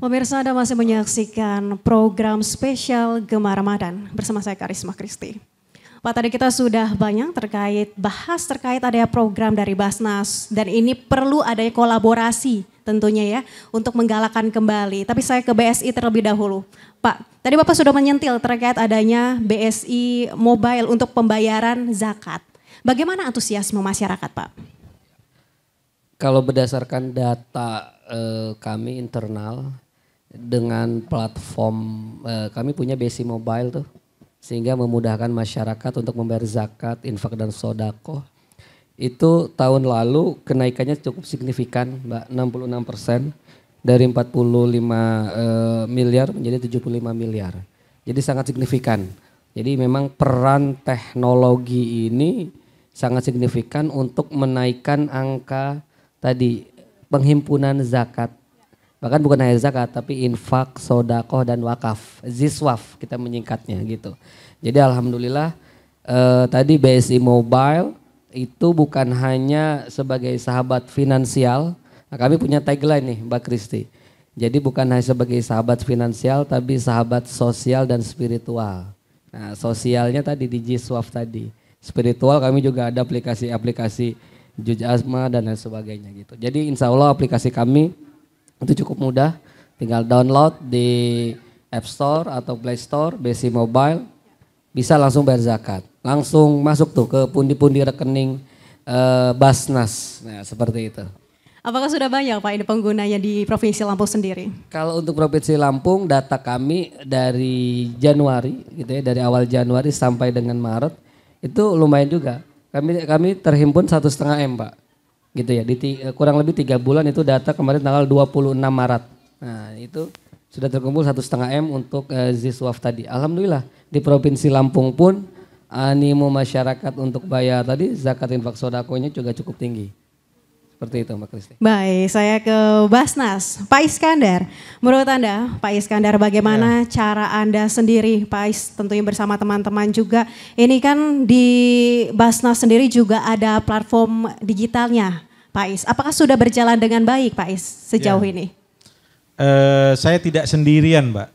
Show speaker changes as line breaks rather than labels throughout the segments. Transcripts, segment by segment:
Pemirsa Anda masih menyaksikan program spesial gemar Ramadan bersama saya Karisma Kristi. Pak tadi kita sudah banyak terkait bahas terkait adanya program dari Basnas dan ini perlu adanya kolaborasi tentunya ya untuk menggalakkan kembali. Tapi saya ke BSI terlebih dahulu. Pak, tadi Bapak sudah menyentil terkait adanya BSI mobile untuk pembayaran zakat. Bagaimana antusiasme masyarakat, Pak?
Kalau berdasarkan data eh, kami internal dengan platform eh, kami punya BC Mobile tuh sehingga memudahkan masyarakat untuk membayar zakat, infak dan sodako. Itu tahun lalu kenaikannya cukup signifikan, Mbak, 66 persen dari 45 eh, miliar menjadi 75 miliar. Jadi sangat signifikan. Jadi memang peran teknologi ini sangat signifikan untuk menaikkan angka tadi penghimpunan zakat Bahkan bukan hanya zakat, tapi infak, sodakoh, dan wakaf. Ziswaf kita menyingkatnya gitu. Jadi Alhamdulillah eh, tadi BSI Mobile itu bukan hanya sebagai sahabat finansial. Nah, kami punya tagline nih Mbak Kristi. Jadi bukan hanya sebagai sahabat finansial, tapi sahabat sosial dan spiritual. Nah sosialnya tadi di ziswaf tadi. Spiritual kami juga ada aplikasi-aplikasi Juj Asma dan lain sebagainya gitu. Jadi insya Allah aplikasi kami itu cukup mudah, tinggal download di App Store atau Play Store, BC Mobile, bisa langsung bayar zakat. Langsung masuk tuh ke pundi-pundi rekening eh, Basnas, nah, seperti itu.
Apakah sudah banyak Pak ini penggunanya di Provinsi Lampung
sendiri? Kalau untuk Provinsi Lampung data kami dari Januari gitu ya, dari awal Januari sampai dengan Maret itu lumayan juga. Kami kami terhimpun satu setengah M Pak gitu ya. Di eh, kurang lebih tiga bulan itu data kemarin tanggal 26 Maret. Nah itu sudah terkumpul satu setengah m untuk uh, ziswaf tadi. Alhamdulillah di provinsi Lampung pun animo masyarakat untuk bayar tadi zakat infak sodakonya juga cukup tinggi. Seperti itu Mbak Kristi.
Baik, saya ke Basnas. Pak Iskandar, menurut Anda Pak Iskandar bagaimana ya. cara Anda sendiri Pak Is tentunya bersama teman-teman juga. Ini kan di Basnas sendiri juga ada platform digitalnya Pak Is. Apakah sudah berjalan dengan baik Pak Is sejauh ya. ini?
Uh, saya tidak sendirian Mbak.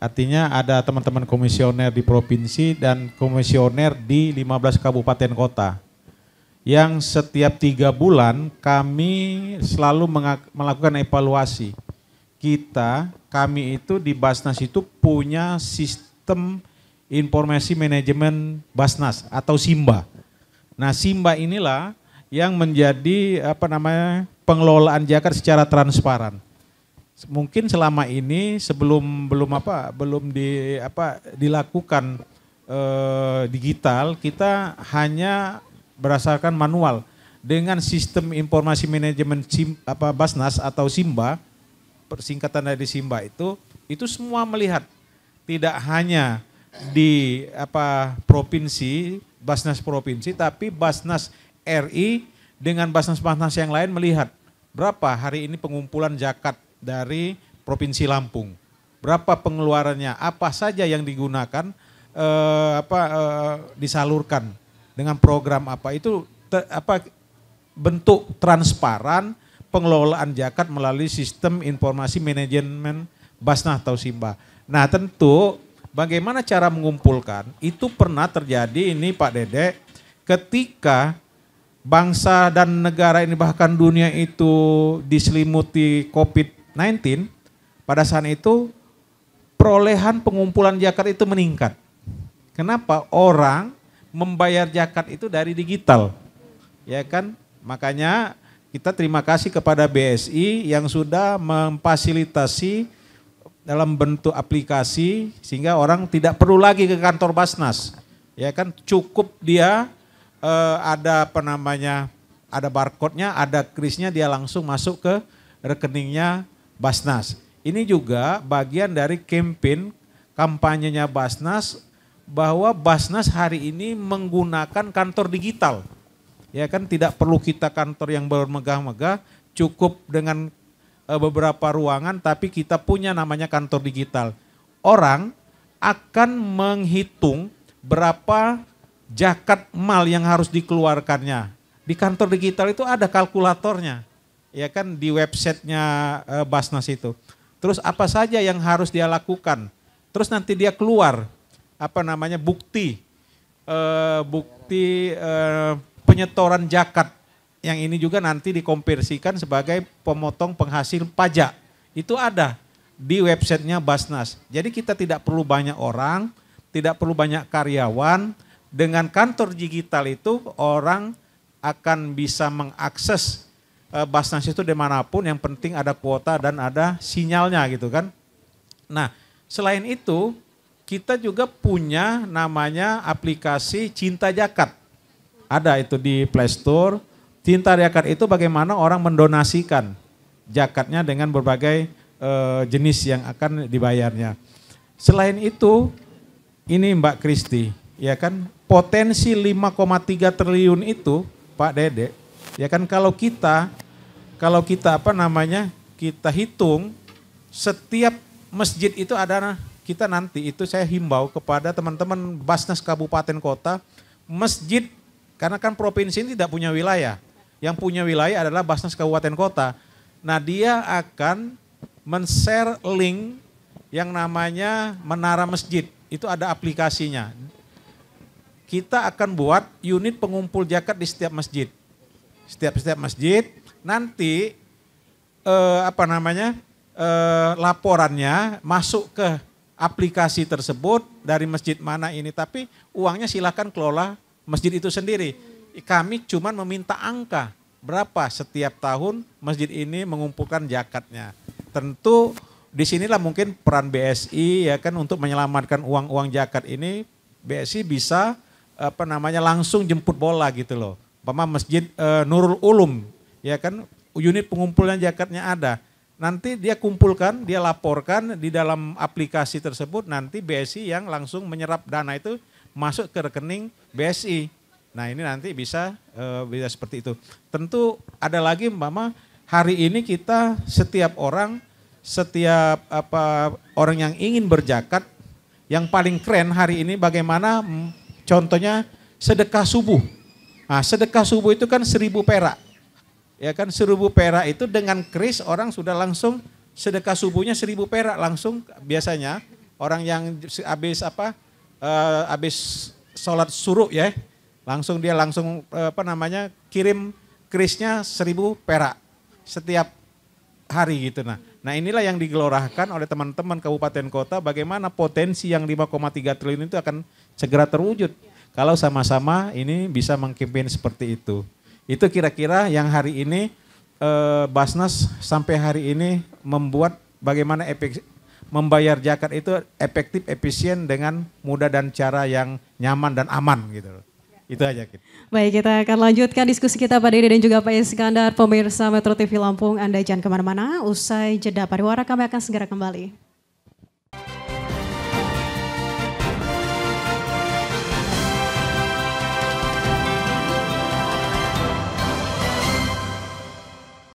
Artinya ada teman-teman komisioner di provinsi dan komisioner di 15 kabupaten kota yang setiap tiga bulan kami selalu melakukan evaluasi. Kita, kami itu di Basnas itu punya sistem informasi manajemen Basnas atau Simba. Nah Simba inilah yang menjadi apa namanya pengelolaan Jakarta secara transparan. Mungkin selama ini sebelum belum apa belum di apa dilakukan eh, digital kita hanya berdasarkan manual. Dengan sistem informasi manajemen SIM, apa Basnas atau Simba, persingkatan dari Simba itu, itu semua melihat tidak hanya di apa provinsi Basnas provinsi, tapi Basnas RI dengan Basnas-Basnas yang lain melihat berapa hari ini pengumpulan zakat dari provinsi Lampung, berapa pengeluarannya, apa saja yang digunakan, eh, apa eh, disalurkan dengan program apa itu te, apa bentuk transparan pengelolaan zakat melalui sistem informasi manajemen Basnah simba Nah tentu bagaimana cara mengumpulkan itu pernah terjadi ini Pak Dedek ketika bangsa dan negara ini bahkan dunia itu diselimuti COVID-19 pada saat itu perolehan pengumpulan zakat itu meningkat. Kenapa? Orang membayar zakat itu dari digital. Ya kan? Makanya kita terima kasih kepada BSI yang sudah memfasilitasi dalam bentuk aplikasi sehingga orang tidak perlu lagi ke kantor Basnas. Ya kan cukup dia eh, ada apa namanya? ada barcode-nya, ada krisnya dia langsung masuk ke rekeningnya Basnas. Ini juga bagian dari campaign kampanyenya Basnas bahwa Basnas hari ini menggunakan kantor digital. Ya kan tidak perlu kita kantor yang bermegah-megah, cukup dengan e, beberapa ruangan tapi kita punya namanya kantor digital. Orang akan menghitung berapa jakat mal yang harus dikeluarkannya. Di kantor digital itu ada kalkulatornya. Ya kan di websitenya e, Basnas itu. Terus apa saja yang harus dia lakukan. Terus nanti dia keluar apa namanya bukti uh, bukti uh, penyetoran zakat yang ini juga nanti dikompersikan sebagai pemotong penghasil pajak itu ada di websitenya Basnas. Jadi kita tidak perlu banyak orang, tidak perlu banyak karyawan. Dengan kantor digital itu orang akan bisa mengakses eh, Basnas itu dimanapun yang penting ada kuota dan ada sinyalnya gitu kan. Nah selain itu kita juga punya namanya aplikasi Cinta Jakat. Ada itu di Play Store. Cinta Jakat itu bagaimana orang mendonasikan jakatnya dengan berbagai e, jenis yang akan dibayarnya. Selain itu, ini Mbak Kristi, ya kan potensi 5,3 triliun itu Pak Dede, ya kan kalau kita kalau kita apa namanya kita hitung setiap masjid itu ada kita nanti itu saya himbau kepada teman-teman Basnas Kabupaten Kota, masjid, karena kan provinsi ini tidak punya wilayah. Yang punya wilayah adalah Basnas Kabupaten Kota. Nah dia akan men-share link yang namanya Menara Masjid. Itu ada aplikasinya. Kita akan buat unit pengumpul jakat di setiap masjid. Setiap-setiap masjid nanti eh, apa namanya eh, laporannya masuk ke aplikasi tersebut dari masjid mana ini, tapi uangnya silahkan kelola masjid itu sendiri. Kami cuma meminta angka berapa setiap tahun masjid ini mengumpulkan jakatnya. Tentu disinilah mungkin peran BSI ya kan untuk menyelamatkan uang-uang jakat ini BSI bisa apa namanya langsung jemput bola gitu loh. Pama masjid e, Nurul Ulum ya kan unit pengumpulan jakatnya ada nanti dia kumpulkan, dia laporkan di dalam aplikasi tersebut nanti BSI yang langsung menyerap dana itu masuk ke rekening BSI. Nah ini nanti bisa e, bisa seperti itu. Tentu ada lagi Mama hari ini kita setiap orang setiap apa orang yang ingin berjakat yang paling keren hari ini bagaimana hmm, contohnya sedekah subuh. Nah, sedekah subuh itu kan seribu perak. Ya kan seribu perak itu dengan kris orang sudah langsung sedekah subuhnya seribu perak langsung biasanya orang yang habis apa eh, habis sholat suruh ya langsung dia langsung eh, apa namanya kirim krisnya seribu perak setiap hari gitu nah nah inilah yang digelorahkan oleh teman-teman kabupaten kota bagaimana potensi yang 5,3 triliun itu akan segera terwujud kalau sama-sama ini bisa mengkipin seperti itu itu kira-kira yang hari ini eh, Basnas sampai hari ini membuat bagaimana efek, membayar zakat itu efektif, efisien dengan mudah dan cara yang nyaman dan aman gitu loh. Itu aja.
Baik, kita akan lanjutkan diskusi kita pada ini dan juga Pak Iskandar, pemirsa Metro TV Lampung. Anda jangan kemana-mana, usai jeda pariwara kami akan segera kembali.